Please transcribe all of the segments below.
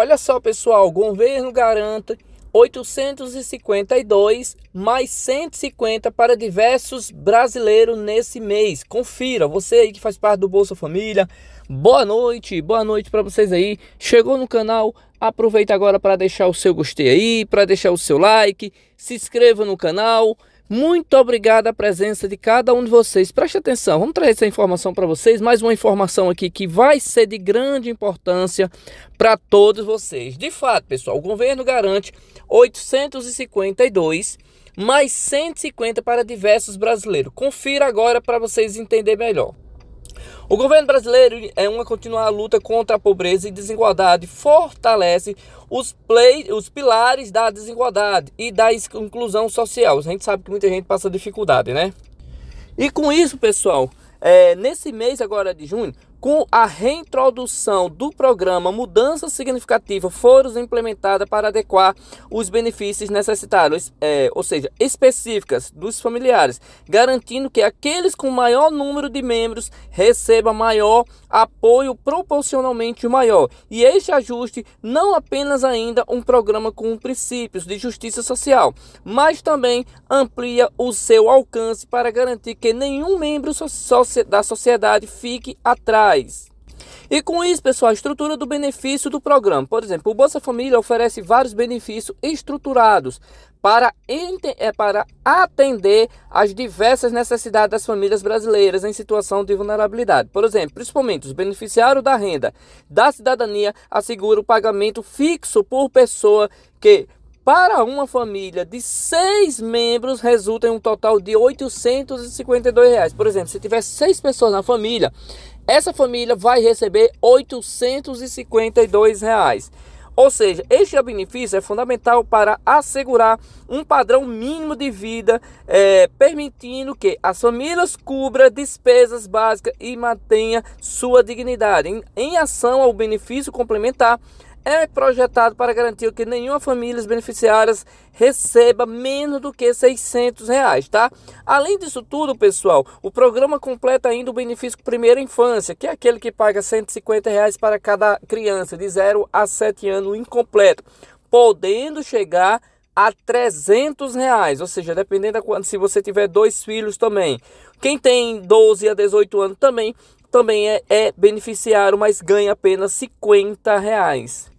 Olha só, pessoal, o governo garanta 852 mais 150 para diversos brasileiros nesse mês. Confira, você aí que faz parte do Bolsa Família. Boa noite, boa noite para vocês aí. Chegou no canal, aproveita agora para deixar o seu gostei aí, para deixar o seu like, se inscreva no canal. Muito obrigado à presença de cada um de vocês. Preste atenção, vamos trazer essa informação para vocês. Mais uma informação aqui que vai ser de grande importância para todos vocês. De fato, pessoal, o governo garante 852 mais 150 para diversos brasileiros. Confira agora para vocês entenderem melhor. O governo brasileiro é uma continuar luta contra a pobreza e desigualdade, fortalece os, play, os pilares da desigualdade e da inclusão social. A gente sabe que muita gente passa dificuldade, né? E com isso, pessoal, é, nesse mês agora de junho, com a reintrodução do programa, mudanças significativas foram implementadas para adequar os benefícios necessitários, é, ou seja, específicas dos familiares, garantindo que aqueles com maior número de membros recebam maior apoio proporcionalmente maior. E este ajuste não apenas ainda um programa com princípios de justiça social, mas também amplia o seu alcance para garantir que nenhum membro da sociedade fique atrás. E com isso, pessoal, a estrutura do benefício do programa. Por exemplo, o Bolsa Família oferece vários benefícios estruturados para, é, para atender às diversas necessidades das famílias brasileiras em situação de vulnerabilidade. Por exemplo, principalmente os beneficiários da renda da cidadania assegura o pagamento fixo por pessoa que para uma família de seis membros resulta em um total de R$ 852. Reais. Por exemplo, se tiver seis pessoas na família, essa família vai receber 852 reais. Ou seja, este benefício é fundamental para assegurar um padrão mínimo de vida, é, permitindo que as famílias cubram despesas básicas e mantenha sua dignidade. Em, em ação ao benefício complementar, é projetado para garantir que nenhuma família beneficiária receba menos do que 600 reais, tá? Além disso tudo, pessoal, o programa completa ainda o benefício primeira infância, que é aquele que paga 150 reais para cada criança de 0 a 7 anos incompleto, podendo chegar a 300 reais, ou seja, dependendo da, se você tiver dois filhos também. Quem tem 12 a 18 anos também também é, é beneficiário, mas ganha apenas 50 reais.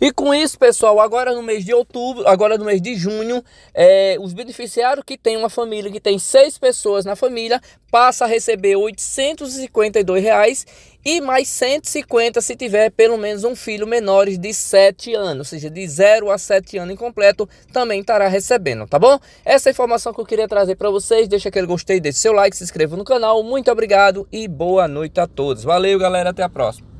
E com isso, pessoal, agora no mês de outubro, agora no mês de junho, é, os beneficiários que têm uma família, que tem seis pessoas na família, passa a receber R$ 852 reais e mais 150 se tiver pelo menos um filho menor de 7 anos, ou seja, de 0 a 7 anos incompleto, também estará recebendo, tá bom? Essa é informação que eu queria trazer para vocês, deixa aquele gostei, deixa seu like, se inscreva no canal, muito obrigado e boa noite a todos. Valeu, galera, até a próxima.